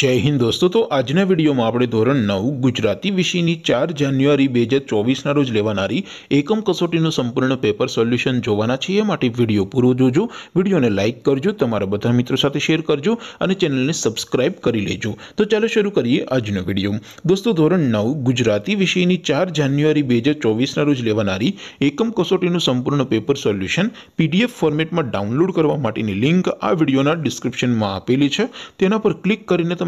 જય હિન્દ દોસ્તો તો આજના વિડીયોમાં આપણે ધોરણ નવ ગુજરાતી વિષયની ચાર જાન્યુઆરી બે હજાર ચોવીસના રોજ લેવાનારી એકમ કસોટીનું સંપૂર્ણ પેપર સોલ્યુશન જોવાના છીએ માટે વિડીયો પૂરો જોજો વિડીયોને લાઇક કરજો તમારા બધા મિત્રો સાથે શેર કરજો અને ચેનલને સબસ્ક્રાઇબ કરી લેજો તો ચાલો શરૂ કરીએ આજનો વિડીયો દોસ્તો ધોરણ નવ ગુજરાતી વિષયની ચાર જાન્યુઆરી બે હજાર ચોવીસના રોજ લેવાનારી એકમ કસોટીનું સંપૂર્ણ પેપર સોલ્યુશન પીડીએફ ફોર્મેટમાં ડાઉનલોડ કરવા માટેની લિંક આ વિડીયોના ડિસ્ક્રિપ્શનમાં આપેલી છે તેના પર ક્લિક કરીને તમે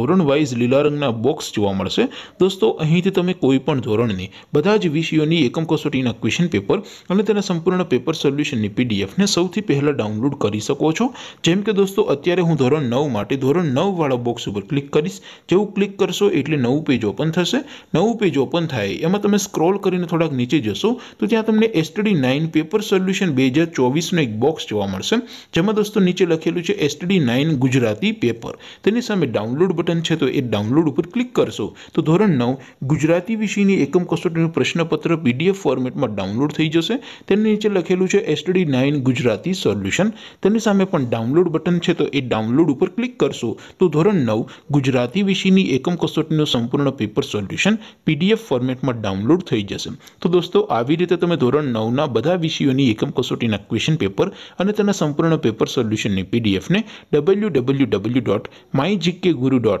ધોરણ વા イズ લીલા રંગના બોક્સ જોવા મળશે દોસ્તો અહીંથી તમે કોઈ પણ ધોરણની બધા જ વિષયોની એકમ કોસોટીના ક્વેશ્ચન પેપર અને તેના સંપૂર્ણ પેપર સોલ્યુશનની પીડીએફ ને સૌથી પહેલા ડાઉનલોડ કરી શકો છો જેમ કે દોસ્તો અત્યારે હું ધોરણ 9 માટે ધોરણ 9 વાળો બોક્સ ઉપર ક્લિક કરશો જેવું ક્લિક કરશો એટલે નવું પેજ ઓપન થશે નવું પેજ ઓપન થાય એમાં તમે સ્ક્રોલ કરીને થોડક નીચે જશો તો ત્યાં તમને STD 9 પેપર સોલ્યુશન 2024 નો એક બોક્સ જોવા મળશે જેમાં દોસ્તો નીચે લખેલું છે STD 9 ગુજરાતી પેપર તેની સામે ડાઉનલોડ છે તો એ ડાઉનલોડ ઉપર ક્લિક કરશો તો ધોરણ 9 ગુજરાતી વિષયની એકમ કસોટીનું પ્રશ્નપત્ર PDF ફોર્મેટમાં ડાઉનલોડ થઈ જશે તેના નીચે લખેલું છે STD 9 ગુજરાતી સોલ્યુશન તેની સામે પણ ડાઉનલોડ બટન છે તો એ ડાઉનલોડ ઉપર ક્લિક કરશો તો ધોરણ 9 ગુજરાતી વિષયની એકમ કસોટીનું સંપૂર્ણ પેપર સોલ્યુશન PDF ફોર્મેટમાં ડાઉનલોડ થઈ જશે તો દોસ્તો આવી રીતે તમે ધોરણ 9 ના બધા વિષયોની એકમ કસોટીના ક્વેશ્ચન પેપર અને તેના સંપૂર્ણ પેપર સોલ્યુશનની PDF ને www.mygkguru.com